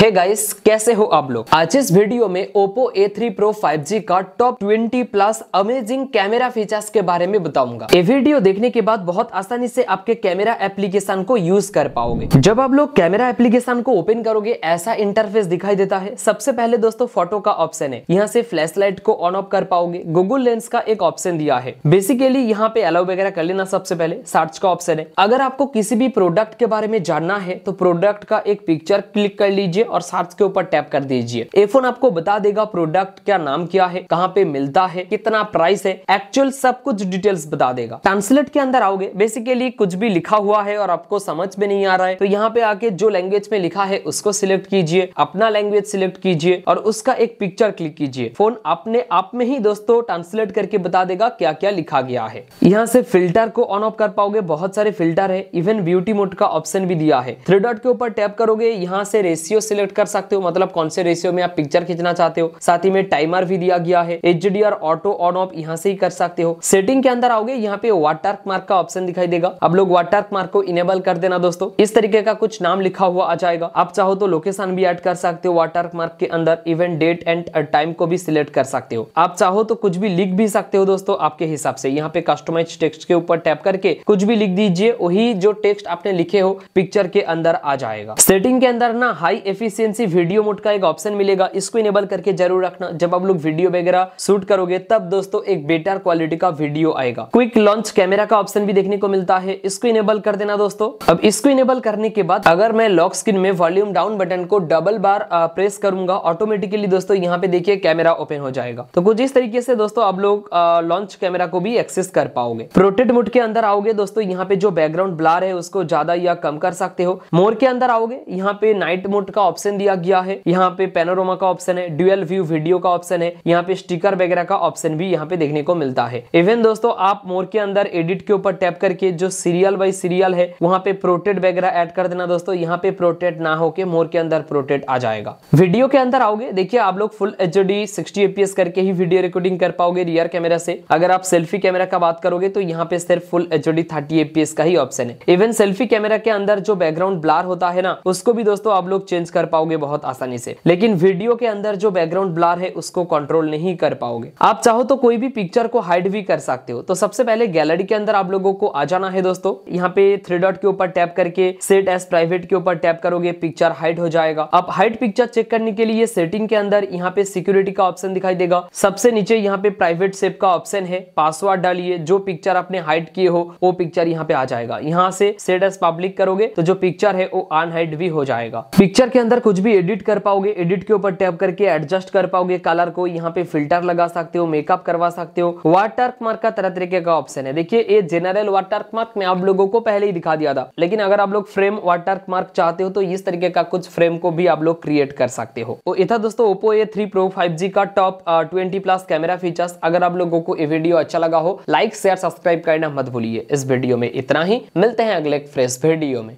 hey guys कैसे हो आप लोग आज इस वीडियो में ओप्पो A3 Pro 5G का top 20 plus amazing camera features के बारे में बताऊंगा ये वीडियो देखने के बाद बहुत आसानी से आपके कैमरा एप्लीकेशन को यूज कर पाओगे जब आप लोग कैमरा एप्लीकेशन को ओपन करोगे ऐसा इंटरफेस दिखाई देता है सबसे पहले दोस्तों फोटो का ऑप्शन है यहाँ से फ्लैश लाइट को ऑन ऑफ कर पाओगे गूगल लेंस का एक ऑप्शन दिया है बेसिकली यहाँ पे अलाउ वगैरह कर लेना सबसे पहले सर्च का ऑप्शन है अगर आपको किसी भी प्रोडक्ट के बारे में जानना है तो प्रोडक्ट का एक पिक्चर क्लिक कर लीजिए और सर्च के ऊपर टैप कर दीजिए ए आपको बता देगा प्रोडक्ट क्या नाम क्या है कहाँ पे मिलता है कितना प्राइस है एक्चुअल सब कुछ डिटेल्स बता देगा ट्रांसलेट के अंदर आओगे बेसिकली कुछ भी लिखा हुआ है और आपको समझ में नहीं आ रहा है तो यहाँ पे आके जो लैंग्वेज में लिखा है उसको सिलेक्ट कीजिए अपना लैंग्वेज सिलेक्ट कीजिए और उसका एक पिक्चर क्लिक कीजिए फोन अपने आप में ही दोस्तों ट्रांसलेट करके बता देगा क्या क्या लिखा गया है यहाँ से फिल्टर को ऑन ऑफ कर पाओगे बहुत सारे फिल्टर है इवन ब्यूटी मोड का ऑप्शन भी दिया है थ्री डॉट के ऊपर टैप करोगे यहाँ से रेशियो सिलेक्ट सिलेक्ट कर सकते हो मतलब कौन से रेशियो में आप पिक्चर खींचना चाहते हो साथ ही में टाइमर भी दिया गया है H D auto on off यहाँ से ही कर सकते हो सेटिंग के अंदर आओगे यहाँ पे वाटर मार्क का ऑप्शन दिखाई देगा अब लोग वाटर मार्क को इनेबल कर देना दोस्तों इस तरीके का कुछ नाम लिखा हुआ आ जाएगा आप चाहो तो लोकेशन भी एड कर सकते हो वाटर मार्क के अंदर इवेंट डेट एंड टाइम को भी सिलेक्ट कर सकते हो आप चाहो तो कुछ भी लिख भी सकते हो दोस्तों आपके हिसाब से यहाँ पे कस्टमाइज टेक्स्ट के ऊपर टैप करके कुछ भी लिख दीजिए वही जो टेक्स्ट आपने लिखे हो पिक्चर के अंदर आ जाएगा सेटिंग के अंदर ना हाई एफिस इफिशियंसी वीडियो मोड का एक ऑप्शन मिलेगा इसको इनेबल करके जरूर रखना जब आप लोग वीडियो वगैरह शूट करोगे तब दोस्तों एक बेटर क्वालिटी का वीडियो आएगा क्विक लॉन्च कैमरा का ऑप्शन भी देखने को मिलता है इसको इनेबल कर देना दोस्तों अब इसको इनेबल करने के बाद अगर मैं लॉक स्क्रीन में वॉल्यूम डाउन बटन को डबल बार प्रेस करूंगा ऑटोमेटिकली दोस्तों यहाँ पे देखिए कैमरा ओपन हो जाएगा तो कुछ इस तरीके से दोस्तों आप लोग लॉन्च कैमरा को भी एक्सेस कर पाओगे प्रोटेट मोड के अंदर आओगे दोस्तों यहाँ पे जो बैकग्राउंड ब्लार है उसको ज्यादा या कम कर सकते हो मोर के अंदर आओगे यहाँ पे नाइट मोड का ऑप्शन दिया गया है यहाँ पे पेनोरोमा का ऑप्शन है ड्यूएल व्यू वीडियो का ऑप्शन है यहाँ पे स्टिकर वगैरह का ऑप्शन भी यहाँ पे देखने को मिलता है इवन दोस्तों आप मोर के अंदर एडिट के ऊपर टैप करके जो सीरियल बाई सीरियल है वहाँ पे प्रोटेट वगैरह एड कर देना दोस्तों यहाँ पे प्रोटेट ना होके मोर के अंदर प्रोटेट आ जाएगा वीडियो के अंदर आओगे देखिए आप लोग full H D sixty FPS करके ही वीडियो रिकॉर्डिंग कर पाओगे रियर कैमरा से अगर आप सेल्फी कैमरा का बात करोगे तो यहाँ पे सिर्फ full H D thirty FPS का ही ऑप्शन है इवन सेल्फी कैमरा के अंदर जो बैकग्राउंड ब्लार होता है ना उसको भी दोस्तों आप लोग चेंज कर पाओगे बहुत आसानी से लेकिन वीडियो के अंदर जो बैकग्राउंड ब्लार है उसको कंट्रोल नहीं कर पाओगे आप चाहो तो कोई भी पिक्चर को हाइड भी कर सकते हो तो सबसे पहले गैलरी के अंदर आप लोगों को आ जाना है दोस्तों यहाँ पे थ्री डॉट के ऊपर टैप करके सेट एस प्राइवेट के ऊपर टैप करोगे पिक्चर हाइड हो जाएगा आप हाइड पिक्चर चेक करने के लिए सेटिंग के अंदर यहाँ पे सिक्योरिटी का ऑप्शन दिखाई देगा सबसे नीचे यहाँ पे प्राइवेट सेप का ऑप्शन है पासवर्ड डालिए जो पिक्चर आपने हाइड किए हो वो पिक्चर यहाँ पे आ जाएगा यहाँ से सेट एस पब्लिक करोगे तो जो पिक्चर है वो अनहाइड भी हो जाएगा पिक्चर के अंदर अंदर कुछ भी एडिट कर पाओगे एडिट के ऊपर टैप करके एडजस्ट कर पाओगे कलर को यहाँ पे फिल्टर लगा सकते हो मेकअप करवा सकते हो वाटर मार्क का तरह तरीके का ऑप्शन है देखिए ये जनरल वाटर मार्क मैं आप लोगों को पहले ही दिखा दिया था लेकिन अगर आप लोग फ्रेम वाटर मार्क चाहते हो तो इस तरीके का कुछ फ्रेम को भी आप लोग क्रिएट कर सकते हो तो ये दोस्तों Oppo A three pro five का top twenty plus camera features अगर आप लोगों को ये वीडियो अच्छा लगा हो लाइक शेयर सब्सक्राइब करना मत भूलिए इस वीडियो में इतना ही मिलते हैं अगले फ्रेश वीडियो में